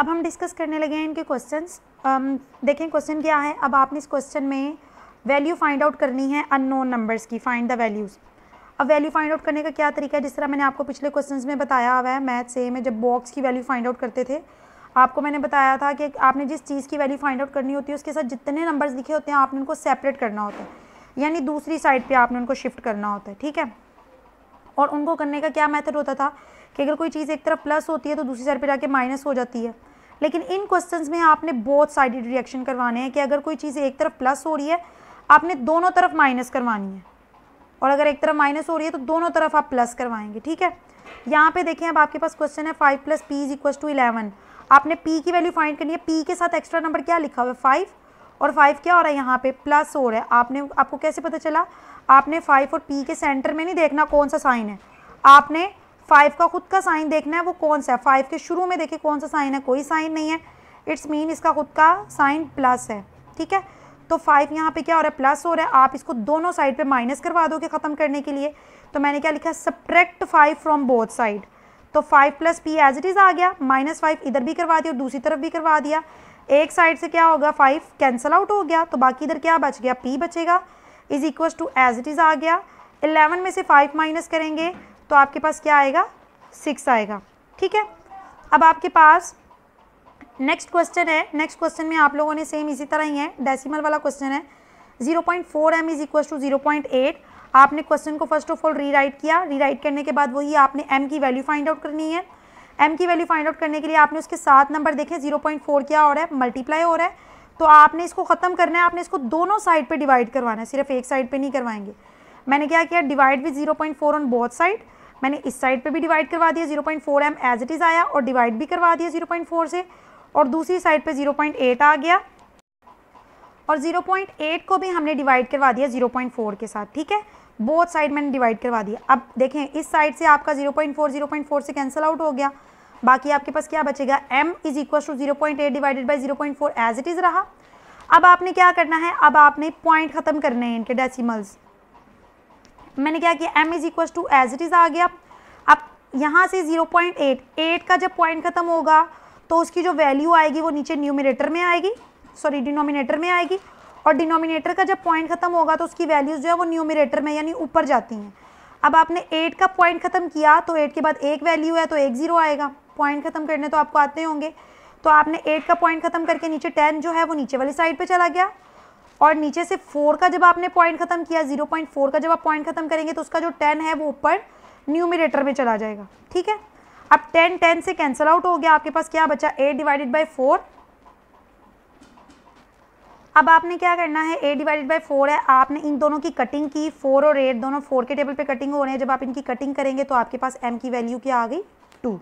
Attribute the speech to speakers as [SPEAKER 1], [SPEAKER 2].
[SPEAKER 1] अब हम डिस्कस करने लगे हैं इनके क्वेश्चंस देखें क्वेश्चन क्या है अब आपने इस क्वेश्चन में वैल्यू फाइंड आउट करनी है अननोन नंबर्स की फाइंड द वैल्यूज़ अब वैल्यू फाइंड आउट करने का क्या तरीका है जिस तरह मैंने आपको पिछले क्वेश्चन में बताया हुआ है मैथ से में जब बॉक्स की वैल्यू फाइंड आउट करते थे आपको मैंने बताया था कि आपने जिस चीज़ की वैल्यू फाइंड आउट करनी होती है उसके साथ जितने नंबर्स लिखे होते हैं आपने उनको सेपरेट करना होता है यानी दूसरी साइड पर आपने उनको शिफ्ट करना होता है ठीक है और उनको करने का क्या मैथड होता था कि अगर कोई चीज़ एक तरफ प्लस होती है तो दूसरी साइड पर जाके माइनस हो जाती है लेकिन इन क्वेश्चन में आपने बहुत साइडेड रिएक्शन करवाने हैं कि अगर कोई चीज़ एक तरफ प्लस हो रही है आपने दोनों तरफ माइनस करवानी है और अगर एक तरफ माइनस हो रही है तो दोनों तरफ आप प्लस करवाएंगे ठीक है यहाँ पे देखें अब आपके पास क्वेश्चन है five plus P is equal to eleven आपने पी की वैल्यू फाइंड करनी है पी के साथ एक्स्ट्रा नंबर क्या लिखा हुआ है फाइव और फाइव क्या हो रहा है यहाँ पे प्लस हो रहा है आपने आपको कैसे पता चला आपने फाइव और पी के सेंटर में नहीं देखना कौन सा साइन है आपने फाइव का खुद का साइन देखना है वो कौन सा है फाइव के शुरू में देखिए कौन सा साइन है कोई साइन नहीं है इट्स मीन इसका खुद का साइन प्लस है ठीक है तो फाइव यहाँ पे क्या हो रहा है प्लस हो रहा है आप इसको दोनों साइड पे माइनस करवा दोगे ख़त्म करने के लिए तो मैंने क्या लिखा subtract five from both side तो five plus P as it is आ गया माइनस फाइव इधर भी करवा दिया और दूसरी तरफ भी करवा दिया एक साइड से क्या होगा फाइव कैंसल आउट हो गया तो बाकी इधर क्या बच गया पी बचेगा is equal to as it is आ गया इलेवन में से फाइव माइनस करेंगे तो आपके पास क्या आएगा सिक्स आएगा ठीक है अब आपके पास नेक्स्ट क्वेश्चन है नेक्स्ट क्वेश्चन में आप लोगों ने सेम इसी तरह ही है डेसिमल वाला क्वेश्चन है zero point four M is equal to zero point eight आपने क्वेश्चन को फर्स्ट ऑफ ऑल रीराइट किया रीराइट करने के बाद वही आपने एम की वैल्यू फाइंड आउट करनी है एम की वैल्यू फाइंड आउट करने के लिए आपने उसके सात नंबर देखे जीरो पॉइंट फोर क्या हो रहा है मल्टीप्लाई हो रहा है तो आपने इसको ख़त्म करना है आपने इसको दोनों साइड पर डिवाइड करवाना है सिर्फ एक साइड पर नहीं करवाएंगे मैंने क्या किया divide with zero point four on both side मैंने इस साइड पे भी डिवाइड करवा दिया 0.4 point four M as it is आया और डिवाइड भी करवा दिया 0.4 से और दूसरी साइड पे 0.8 आ गया और 0.8 को भी हमने डिवाइड करवा दिया 0.4 के साथ ठीक है बोथ साइड मैंने डिवाइड करवा दिया अब देखें इस साइड से आपका 0.4 0.4 से कैंसिल आउट हो गया बाकी आपके पास क्या बचेगा M is equal to zero point eight divided by zero point four as it is रहा अब आपने क्या करना है अब आपने पॉइंट ख़त्म करने हैं इनके डेसीमल्स मैंने क्या किया M is equal to as it is आ गया अब यहाँ से ज़ीरो पॉइंट एट एट का जब पॉइंट ख़त्म होगा तो उसकी जो वैल्यू आएगी वो नीचे न्यूमिनेटर में आएगी सॉरी डिनोमिनेटर में आएगी और डिनोमिनेटर का जब पॉइंट ख़त्म होगा तो उसकी वैल्यूज़ जो है वो न्यूमिनेटर में यानी ऊपर जाती हैं अब आपने एट का पॉइंट ख़त्म किया तो एट के बाद एक वैल्यू है तो एक ज़ीरो आएगा पॉइंट ख़त्म करने तो आपको आते होंगे तो आपने एट का पॉइंट ख़त्म करके नीचे टेन जो है वो नीचे वाली साइड पर चला गया और नीचे से फोर का जब आपने पॉइंट खत्म किया जीरो पॉइंट फोर का जब आप पॉइंट खत्म करेंगे तो उसका जो टेन है वो ऊपर न्यूमिनेटर में चला जाएगा ठीक है अब टेन टेन से कैंसिल आउट हो गया आपके पास क्या बचा एट डिवाइडेड बाई फोर अब आपने क्या करना है एट डिवाइडेड बाई फोर है आपने इन दोनों की कटिंग की फोर और एट दोनों फोर के टेबल पे कटिंग हो रहे हैं जब आप इनकी कटिंग करेंगे तो आपके पास एम की वैल्यू क्या आ गई टू